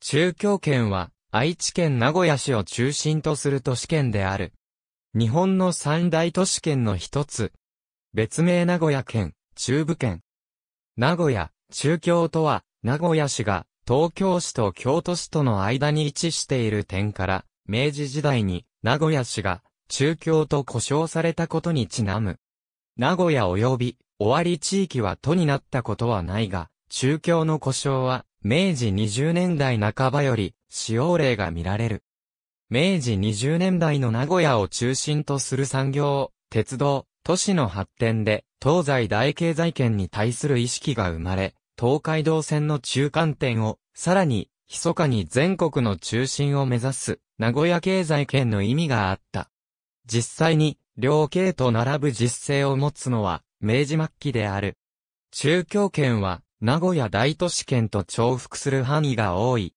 中京圏は、愛知県名古屋市を中心とする都市圏である。日本の三大都市圏の一つ。別名名古屋県、中部圏。名古屋、中京とは、名古屋市が、東京市と京都市との間に位置している点から、明治時代に、名古屋市が、中京と呼称されたことにちなむ。名古屋及び、尾張地域は都になったことはないが、中京の呼称は、明治20年代半ばより使用例が見られる。明治20年代の名古屋を中心とする産業、鉄道、都市の発展で、東西大経済圏に対する意識が生まれ、東海道線の中間点を、さらに、密かに全国の中心を目指す、名古屋経済圏の意味があった。実際に、両系と並ぶ実勢を持つのは、明治末期である。中京圏は、名古屋大都市圏と重複する範囲が多い。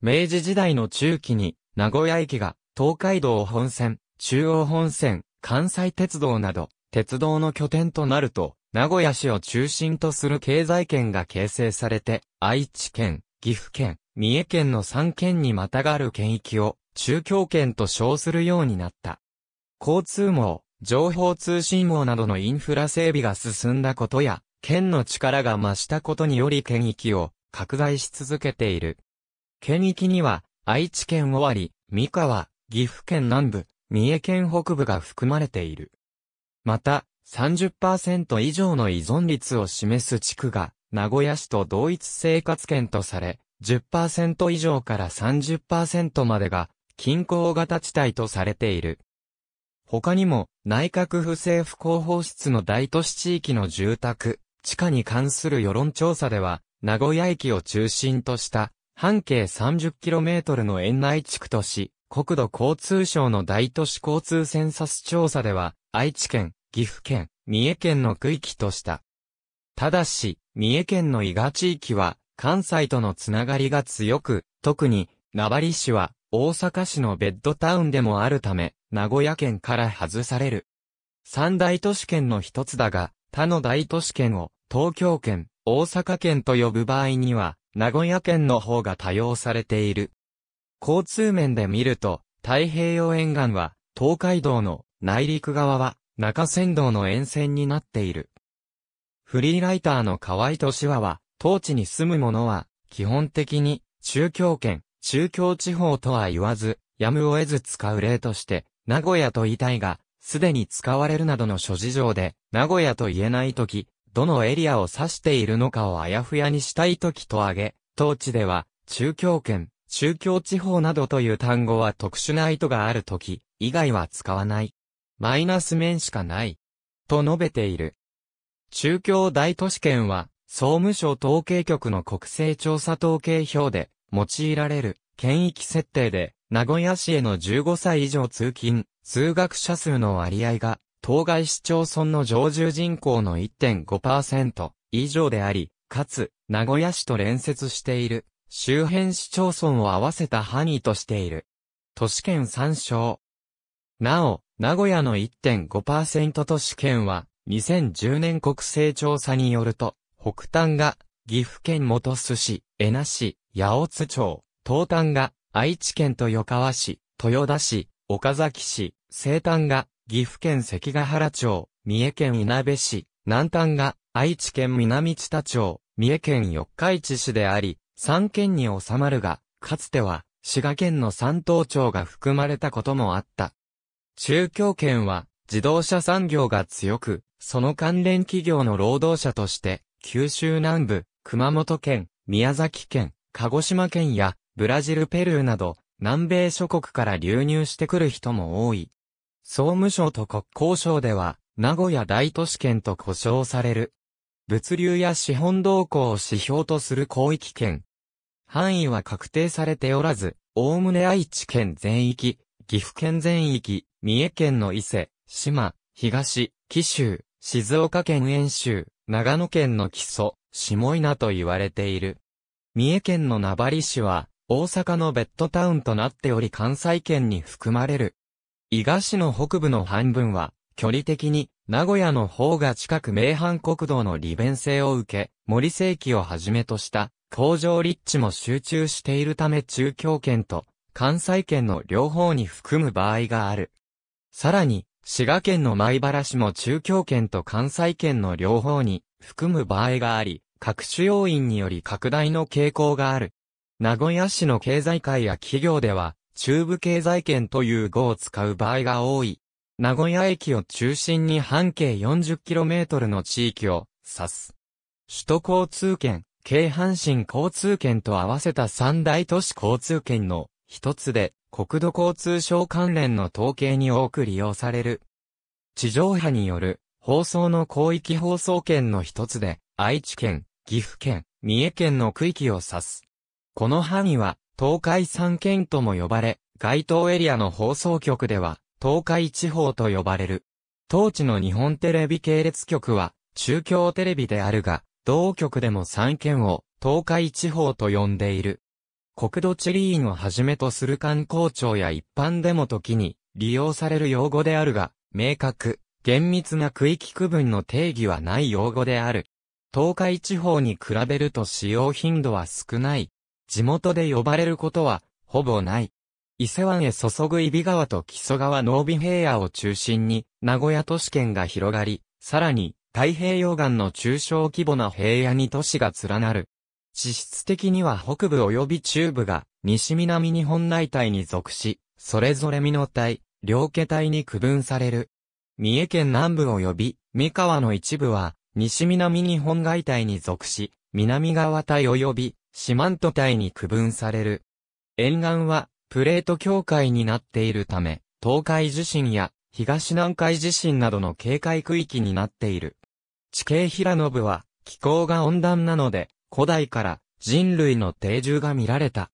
明治時代の中期に、名古屋駅が、東海道本線、中央本線、関西鉄道など、鉄道の拠点となると、名古屋市を中心とする経済圏が形成されて、愛知県、岐阜県、三重県の3県にまたがる県域を、中京圏と称するようになった。交通網、情報通信網などのインフラ整備が進んだことや、県の力が増したことにより県域を拡大し続けている。県域には、愛知県尾張、三河、岐阜県南部、三重県北部が含まれている。また、30%以上の依存率を示す地区が、名古屋市と同一生活圏とされ、10%以上から30%までが、均衡型地帯とされている。他にも、内閣府政府広報室の大都市地域の住宅、地下に関する世論調査では、名古屋駅を中心とした半径 30km の園内地区とし、国土交通省の大都市交通センサス調査では、愛知県、岐阜県、三重県の区域とした。ただし、三重県の伊賀地域は、関西とのつながりが強く、特に、名張市は、大阪市のベッドタウンでもあるため、名古屋県から外される。三大都市圏の一つだが、他の大都市圏を東京圏、大阪圏と呼ぶ場合には、名古屋圏の方が多用されている。交通面で見ると、太平洋沿岸は、東海道の内陸側は、中山道の沿線になっている。フリーライターの河合俊和は、当地に住む者は、基本的に、中京圏、中京地方とは言わず、やむを得ず使う例として、名古屋と言いたいが、すでに使われるなどの諸事情で、名古屋と言えないとき、どのエリアを指しているのかをあやふやにしたいときと挙げ、当地では、中京圏、中京地方などという単語は特殊な意図があるとき、以外は使わない。マイナス面しかない。と述べている。中京大都市圏は、総務省統計局の国勢調査統計表で、用いられる、県域設定で、名古屋市への15歳以上通勤、通学者数の割合が、当該市町村の常住人口の1.5%以上であり、かつ、名古屋市と連接している、周辺市町村を合わせた範囲としている。都市圏参照。なお、名古屋の1.5%都市圏は、2010年国勢調査によると、北端が、岐阜県本巣市、江那市、八尾津町、東端が、愛知県豊川市、豊田市、岡崎市、西端が、岐阜県関ヶ原町、三重県稲部市、南端が愛知県南知多町、三重県四日市市であり、三県に収まるが、かつては滋賀県の三島町が含まれたこともあった。中京圏は自動車産業が強く、その関連企業の労働者として、九州南部、熊本県、宮崎県、鹿児島県や、ブラジルペルーなど、南米諸国から流入してくる人も多い。総務省と国交省では、名古屋大都市圏と呼称される。物流や資本動向を指標とする広域圏。範囲は確定されておらず、おおむね愛知県全域、岐阜県全域、三重県の伊勢、島、東、紀州、静岡県遠州、長野県の木曽、下稲と言われている。三重県の名張市は、大阪のベッドタウンとなっており関西圏に含まれる。伊賀市の北部の半分は、距離的に、名古屋の方が近く名阪国道の利便性を受け、森世紀をはじめとした、工場立地も集中しているため中京圏と、関西圏の両方に含む場合がある。さらに、滋賀県の米原市も中京圏と関西圏の両方に含む場合があり、各種要因により拡大の傾向がある。名古屋市の経済界や企業では、中部経済圏という語を使う場合が多い。名古屋駅を中心に半径 40km の地域を指す。首都交通圏、京阪神交通圏と合わせた三大都市交通圏の一つで、国土交通省関連の統計に多く利用される。地上波による放送の広域放送圏の一つで、愛知県、岐阜県、三重県の区域を指す。この範囲は、東海三県とも呼ばれ、該当エリアの放送局では、東海地方と呼ばれる。当地の日本テレビ系列局は、中京テレビであるが、同局でも三県を、東海地方と呼んでいる。国土地理院をはじめとする観光庁や一般でも時に、利用される用語であるが、明確、厳密な区域区分の定義はない用語である。東海地方に比べると使用頻度は少ない。地元で呼ばれることは、ほぼない。伊勢湾へ注ぐ伊比川と木曽川濃尾平野を中心に、名古屋都市圏が広がり、さらに、太平洋岸の中小規模な平野に都市が連なる。地質的には北部及び中部が西南日本内帯に属し、それぞれ美濃帯、両家帯に区分される。三重県南部及び三河の一部は西南日本外帯に属し、南側帯及び四万都帯に区分される。沿岸は、プレート境界になっているため、東海地震や東南海地震などの警戒区域になっている。地形平信は、気候が温暖なので、古代から人類の定住が見られた。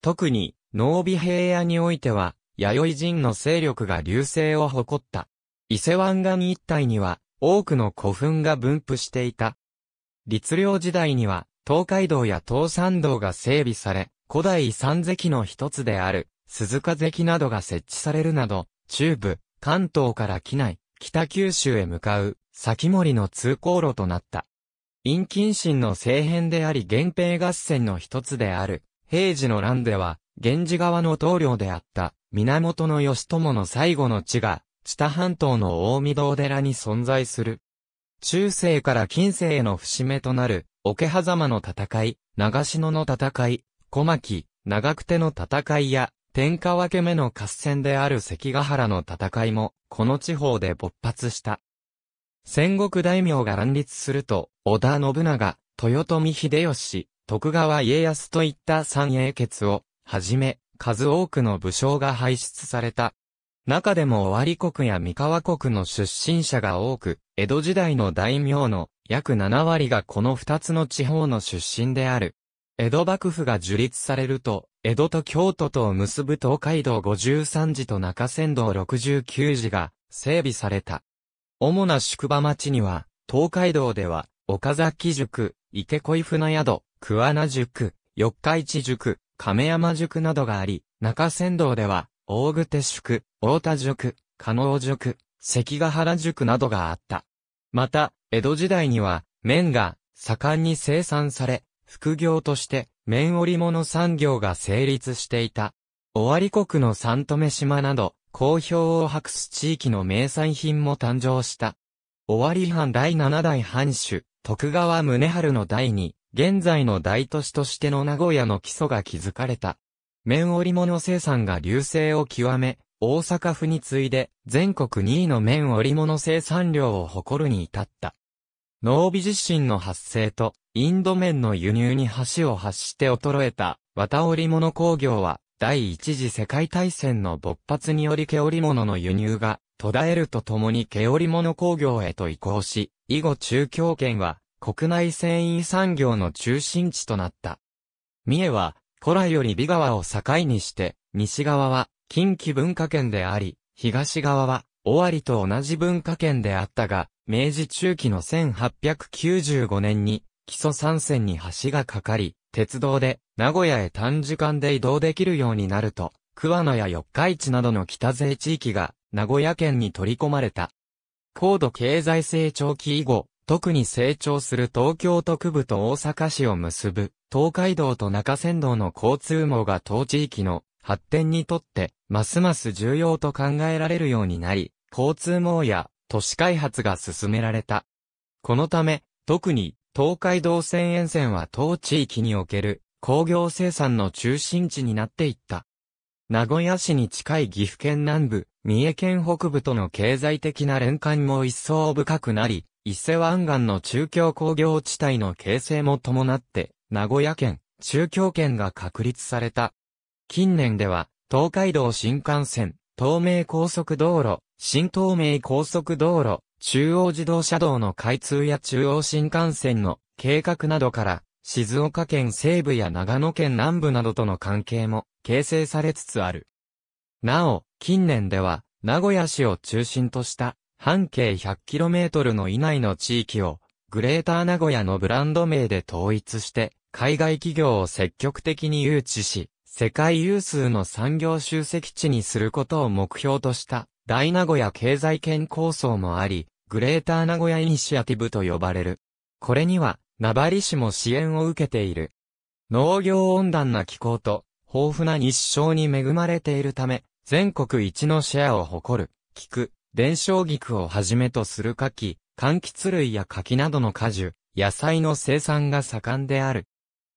特に、濃尾平野においては、弥生人の勢力が流星を誇った。伊勢湾岸一帯には、多くの古墳が分布していた。律令時代には、東海道や東山道が整備され、古代遺産関の一つである、鈴鹿関などが設置されるなど、中部、関東から機内、北九州へ向かう、先森の通行路となった。陰近神の政変であり源平合戦の一つである、平治の乱では、源氏側の棟梁であった、源義朝の最後の地が、知多半島の大御堂寺に存在する。中世から近世への節目となる、桶狭間の戦い、長篠の戦い、小牧、長久手の戦いや、天下分け目の合戦である関ヶ原の戦いも、この地方で勃発した。戦国大名が乱立すると、織田信長、豊臣秀吉、徳川家康といった三英傑を、はじめ、数多くの武将が輩出された。中でも尾張国や三河国の出身者が多く、江戸時代の大名の約7割がこの2つの地方の出身である。江戸幕府が樹立されると、江戸と京都とを結ぶ東海道53寺と中山道69寺が整備された。主な宿場町には、東海道では、岡崎塾、池恋船宿、桑名塾、四日市塾、亀山塾などがあり、中山道では、大久手宿、大田塾、加納塾、関ヶ原塾などがあった。また、江戸時代には、綿が盛んに生産され、副業として綿織物産業が成立していた。尾張国の三留島など、好評を博す地域の名産品も誕生した。尾張藩第7代藩主、徳川宗春の第二、現在の大都市としての名古屋の基礎が築かれた。綿織物生産が流星を極め、大阪府に次いで全国2位の綿織物生産量を誇るに至った。濃尾地震の発生と、インド面の輸入に橋を発して衰えた、綿織物工業は、第一次世界大戦の勃発により毛織物の輸入が途絶えるとともに毛織物工業へと移行し、以後中京圏は国内繊維産業の中心地となった。三重は古来より美川を境にして、西側は近畿文化圏であり、東側は尾張と同じ文化圏であったが、明治中期の1895年に、基礎山線に橋が架かり、鉄道で名古屋へ短時間で移動できるようになると、桑名や四日市などの北勢地域が名古屋県に取り込まれた。高度経済成長期以後、特に成長する東京都区部と大阪市を結ぶ、東海道と中山道の交通網が当地域の発展にとって、ますます重要と考えられるようになり、交通網や都市開発が進められた。このため、特に東海道線沿線は当地域における工業生産の中心地になっていった。名古屋市に近い岐阜県南部、三重県北部との経済的な連関も一層深くなり、伊勢湾岸の中京工業地帯の形成も伴って、名古屋県、中京圏が確立された。近年では、東海道新幹線、東名高速道路、新東名高速道路、中央自動車道の開通や中央新幹線の計画などから、静岡県西部や長野県南部などとの関係も形成されつつある。なお、近年では、名古屋市を中心とした半径 100km の以内の地域を、グレーター名古屋のブランド名で統一して、海外企業を積極的に誘致し、世界有数の産業集積地にすることを目標とした大名古屋経済圏構想もあり、グレーター名古屋イニシアティブと呼ばれる。これには、名張市も支援を受けている。農業温暖な気候と、豊富な日照に恵まれているため、全国一のシェアを誇る、菊、伝承菊をはじめとする柿、柑橘類や柿などの果樹、野菜の生産が盛んである。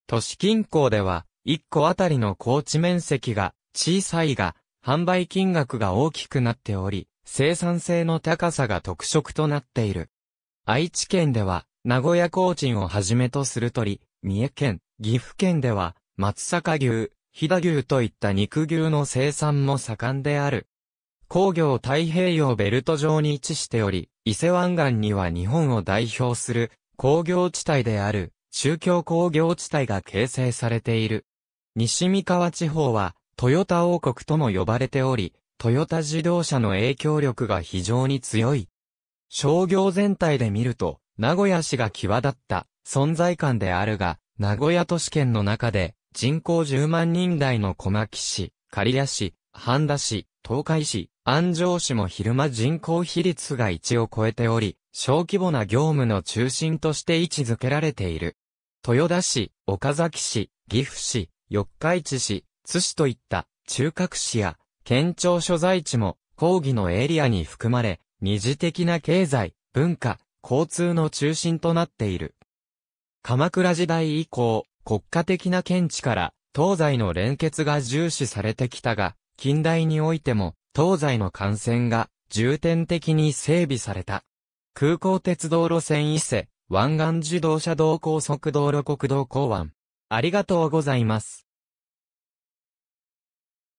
都市近郊では、1個あたりの高地面積が小さいが、販売金額が大きくなっており、生産性の高さが特色となっている。愛知県では、名古屋高賃をはじめとする鳥、三重県、岐阜県では、松阪牛、飛騨牛といった肉牛の生産も盛んである。工業太平洋ベルト上に位置しており、伊勢湾岸には日本を代表する工業地帯である、宗教工業地帯が形成されている。西三河地方は、トヨタ王国とも呼ばれており、トヨタ自動車の影響力が非常に強い。商業全体で見ると、名古屋市が際立った存在感であるが、名古屋都市圏の中で、人口10万人台の小牧市、刈谷市、半田市、東海市、安城市も昼間人口比率が1を超えており、小規模な業務の中心として位置づけられている。豊田市、岡崎市、岐阜市、四日市市、津市といった中核市や県庁所在地も講義のエリアに含まれ、二次的な経済、文化、交通の中心となっている。鎌倉時代以降、国家的な見地から東西の連結が重視されてきたが、近代においても東西の幹線が重点的に整備された。空港鉄道路線伊勢、湾岸自動車道高速道路国道港湾、ありがとうございます。